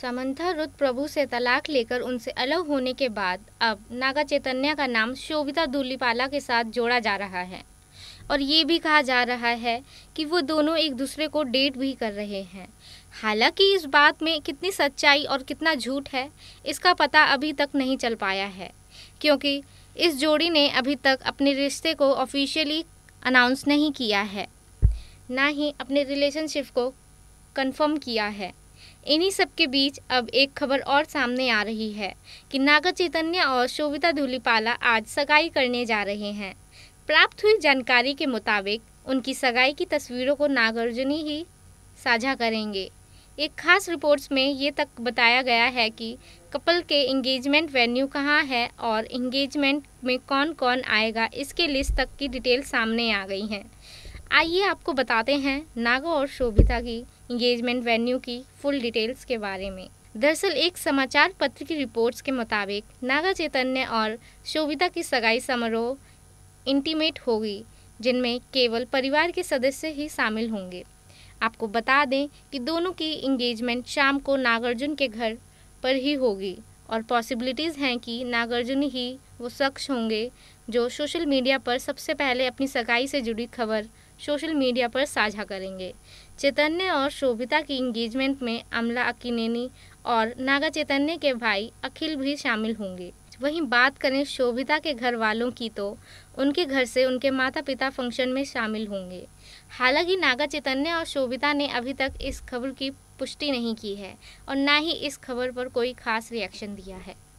Samantha Rudra प्रभु से तलाक लेकर उनसे अलग होने के बाद अब नागा चैतन्या का नाम शोभिता दुलीपाला के साथ जोड़ा जा रहा है और ये भी कहा जा रहा है कि वो दोनों एक दूसरे को डेट भी कर रहे हैं हालांकि इस बात में कितनी सच्चाई और कितना झूठ है इसका पता अभी तक नहीं चल पाया है क्योंकि इस जोड़ी ने अभी तक अपने रिश्ते को ऑफिशियली अनाउंस नहीं किया है ना ही अपने रिलेशनशिप को कंफर्म किया है इन्हीं सब के बीच अब एक खबर और सामने आ रही है कि नागर चैतन्य और शोभिता धूलीपाला आज सगाई करने जा रहे हैं प्राप्त हुई जानकारी के मुताबिक उनकी सगाई की तस्वीरों को नागार्जुनी ही साझा करेंगे एक खास रिपोर्ट्स में ये तक बताया गया है कि कपल के इंगेजमेंट वेन्यू कहाँ है और इंगेजमेंट में कौन कौन आएगा इसके लिस्ट तक की डिटेल सामने आ गई हैं आइए आपको बताते हैं नागा और शोभिता की इंगेजमेंट वेन्यू की फुल डिटेल्स के बारे में दरअसल एक समाचार पत्र की रिपोर्ट्स के मुताबिक नागा चैतन्य और शोभिता की सगाई समारोह इंटीमेट होगी जिनमें केवल परिवार के सदस्य ही शामिल होंगे आपको बता दें कि दोनों की इंगेजमेंट शाम को नागार्जुन के घर पर ही होगी और पॉसिबिलिटीज़ हैं कि नागार्जुन ही वो शख्स होंगे जो सोशल मीडिया पर सबसे पहले अपनी सगाई से जुड़ी खबर सोशल मीडिया पर साझा करेंगे चैतन्य और शोभिता की इंगेजमेंट में अमला अकिनेनी और नागा चैतन्य के भाई अखिल भी शामिल होंगे वहीं बात करें शोभिता के घर वालों की तो उनके घर से उनके माता पिता फंक्शन में शामिल होंगे हालांकि नागा चैतन्य और शोभिता ने अभी तक इस खबर की पुष्टि नहीं की है और ना ही इस खबर पर कोई खास रिएक्शन दिया है